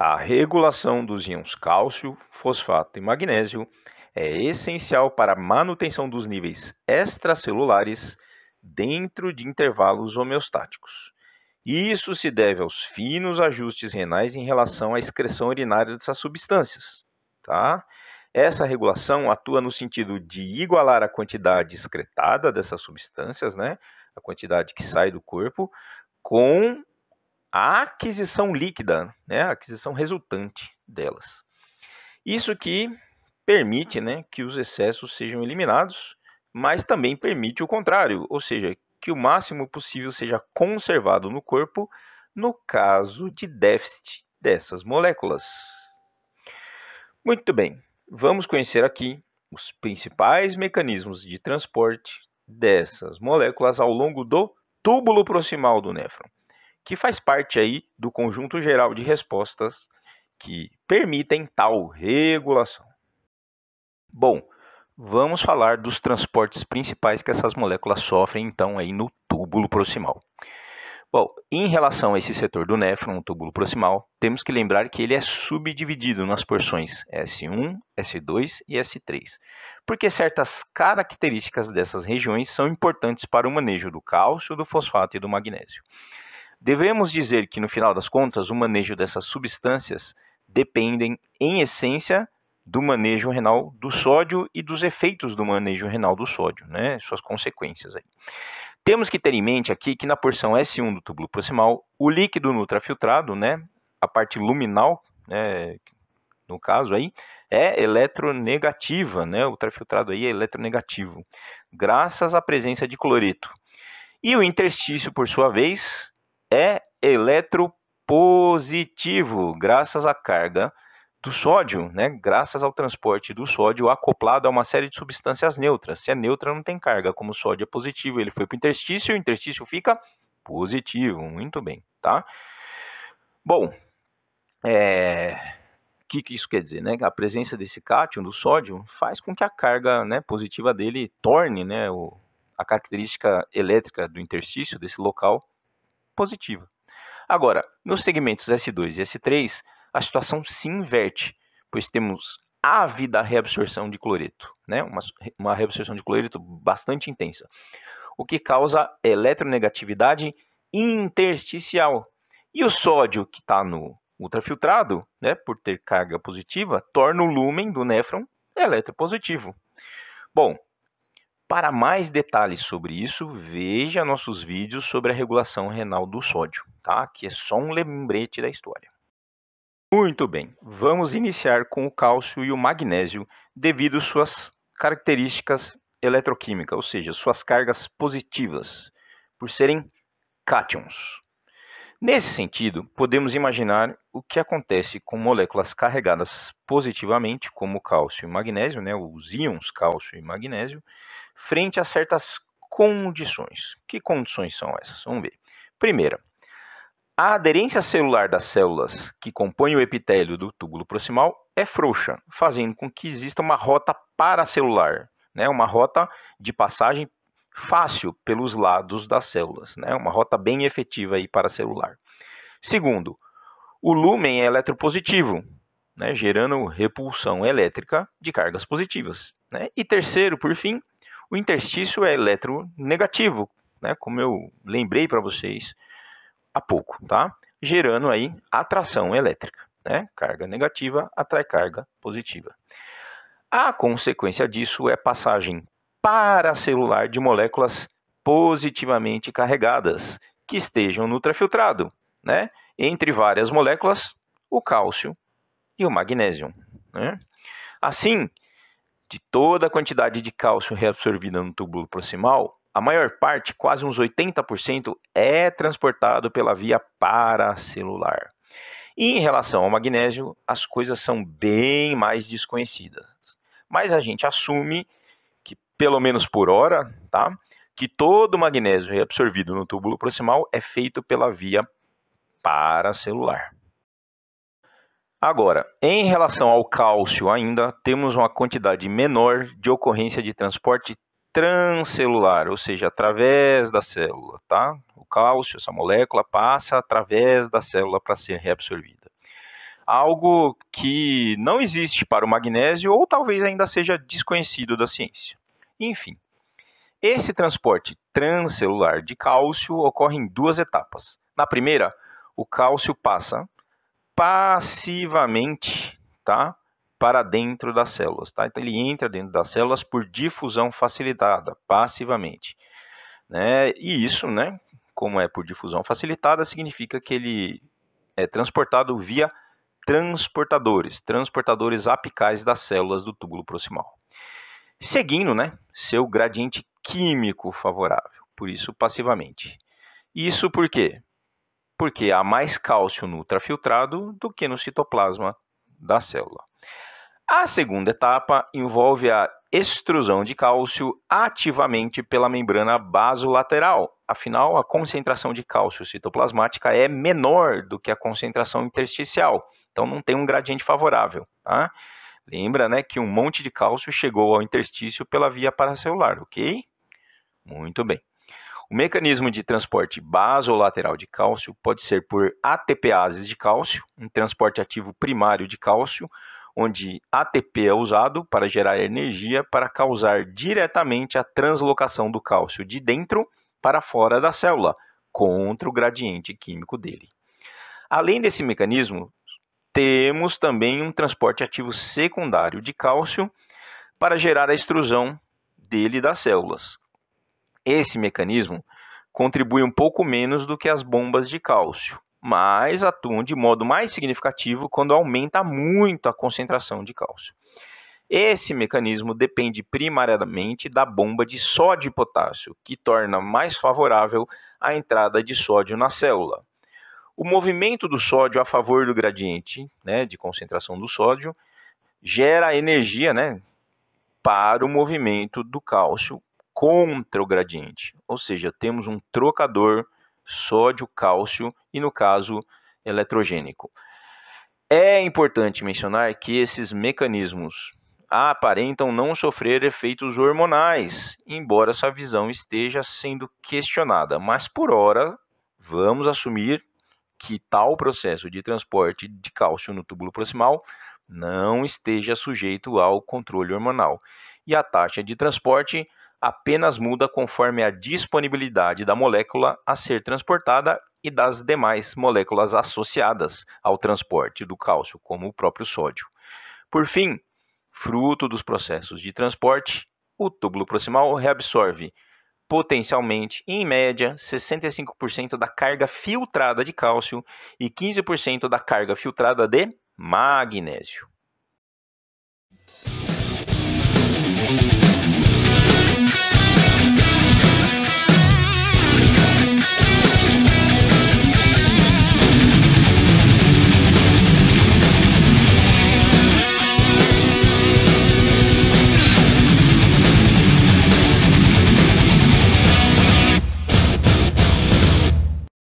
A regulação dos íons cálcio, fosfato e magnésio é essencial para a manutenção dos níveis extracelulares dentro de intervalos homeostáticos. Isso se deve aos finos ajustes renais em relação à excreção urinária dessas substâncias. Tá? Essa regulação atua no sentido de igualar a quantidade excretada dessas substâncias, né? a quantidade que sai do corpo, com a aquisição líquida, né, a aquisição resultante delas. Isso que permite né, que os excessos sejam eliminados, mas também permite o contrário, ou seja, que o máximo possível seja conservado no corpo no caso de déficit dessas moléculas. Muito bem, vamos conhecer aqui os principais mecanismos de transporte dessas moléculas ao longo do túbulo proximal do néfron que faz parte aí do conjunto geral de respostas que permitem tal regulação. Bom, vamos falar dos transportes principais que essas moléculas sofrem então aí no túbulo proximal. Bom, em relação a esse setor do néfron, o túbulo proximal, temos que lembrar que ele é subdividido nas porções S1, S2 e S3, porque certas características dessas regiões são importantes para o manejo do cálcio, do fosfato e do magnésio. Devemos dizer que, no final das contas, o manejo dessas substâncias dependem, em essência, do manejo renal do sódio e dos efeitos do manejo renal do sódio, né? suas consequências. Aí. Temos que ter em mente aqui que na porção S1 do túbulo proximal, o líquido nutrafiltrado, né? a parte luminal, né? no caso aí, é eletronegativa, né? o ultrafiltrado aí é eletronegativo, graças à presença de cloreto. E o interstício, por sua vez, é eletropositivo, graças à carga do sódio, né? graças ao transporte do sódio acoplado a uma série de substâncias neutras. Se é neutra, não tem carga. Como o sódio é positivo, ele foi para o interstício, o interstício fica positivo. Muito bem, tá? Bom, é... O que, que isso quer dizer, né? A presença desse cátion, do sódio, faz com que a carga né, positiva dele torne né, o, a característica elétrica do interstício, desse local, positiva. Agora, nos segmentos S2 e S3, a situação se inverte, pois temos ávida reabsorção de cloreto, né? uma, uma reabsorção de cloreto bastante intensa, o que causa eletronegatividade intersticial. E o sódio que está no ultrafiltrado, né, por ter carga positiva, torna o lumen do néfron eletropositivo. Bom, para mais detalhes sobre isso, veja nossos vídeos sobre a regulação renal do sódio, tá? Que é só um lembrete da história. Muito bem, vamos iniciar com o cálcio e o magnésio devido suas características eletroquímicas, ou seja, suas cargas positivas, por serem cátions. Nesse sentido, podemos imaginar o que acontece com moléculas carregadas positivamente, como cálcio e magnésio, né, os íons cálcio e magnésio, frente a certas condições. Que condições são essas? Vamos ver. Primeira, a aderência celular das células que compõem o epitélio do túbulo proximal é frouxa, fazendo com que exista uma rota paracelular, né? uma rota de passagem fácil pelos lados das células, né? uma rota bem efetiva aí celular. Segundo, o lumen é eletropositivo, né? gerando repulsão elétrica de cargas positivas. Né? E terceiro, por fim, o interstício é eletronegativo, né, como eu lembrei para vocês há pouco, tá? gerando aí atração elétrica. Né? Carga negativa atrai carga positiva. A consequência disso é passagem paracelular de moléculas positivamente carregadas que estejam no ultrafiltrado, né? entre várias moléculas, o cálcio e o magnésio. Né? Assim, de toda a quantidade de cálcio reabsorvida no túbulo proximal, a maior parte, quase uns 80%, é transportado pela via paracelular. E em relação ao magnésio, as coisas são bem mais desconhecidas. Mas a gente assume que, pelo menos por hora, tá? que todo o magnésio reabsorvido no túbulo proximal é feito pela via paracelular. Agora, em relação ao cálcio, ainda temos uma quantidade menor de ocorrência de transporte transcelular, ou seja, através da célula, tá? O cálcio, essa molécula, passa através da célula para ser reabsorvida. Algo que não existe para o magnésio ou talvez ainda seja desconhecido da ciência. Enfim, esse transporte transcelular de cálcio ocorre em duas etapas. Na primeira, o cálcio passa passivamente, tá? Para dentro das células, tá? Então ele entra dentro das células por difusão facilitada, passivamente, né? E isso, né? Como é por difusão facilitada, significa que ele é transportado via transportadores, transportadores apicais das células do túbulo proximal, seguindo, né? Seu gradiente químico favorável, por isso passivamente. Isso por quê? porque há mais cálcio no ultrafiltrado do que no citoplasma da célula. A segunda etapa envolve a extrusão de cálcio ativamente pela membrana basolateral. Afinal, a concentração de cálcio citoplasmática é menor do que a concentração intersticial, então não tem um gradiente favorável. Tá? Lembra né, que um monte de cálcio chegou ao interstício pela via paracelular, ok? Muito bem. O mecanismo de transporte basolateral de cálcio pode ser por ATPases de cálcio, um transporte ativo primário de cálcio, onde ATP é usado para gerar energia para causar diretamente a translocação do cálcio de dentro para fora da célula, contra o gradiente químico dele. Além desse mecanismo, temos também um transporte ativo secundário de cálcio para gerar a extrusão dele das células, esse mecanismo contribui um pouco menos do que as bombas de cálcio, mas atuam de modo mais significativo quando aumenta muito a concentração de cálcio. Esse mecanismo depende primariamente da bomba de sódio e potássio, que torna mais favorável a entrada de sódio na célula. O movimento do sódio a favor do gradiente né, de concentração do sódio gera energia né, para o movimento do cálcio contra o gradiente, ou seja, temos um trocador sódio-cálcio e, no caso, eletrogênico. É importante mencionar que esses mecanismos aparentam não sofrer efeitos hormonais, embora essa visão esteja sendo questionada, mas por hora vamos assumir que tal processo de transporte de cálcio no túbulo proximal não esteja sujeito ao controle hormonal e a taxa de transporte apenas muda conforme a disponibilidade da molécula a ser transportada e das demais moléculas associadas ao transporte do cálcio, como o próprio sódio. Por fim, fruto dos processos de transporte, o túbulo proximal reabsorve potencialmente, em média, 65% da carga filtrada de cálcio e 15% da carga filtrada de magnésio.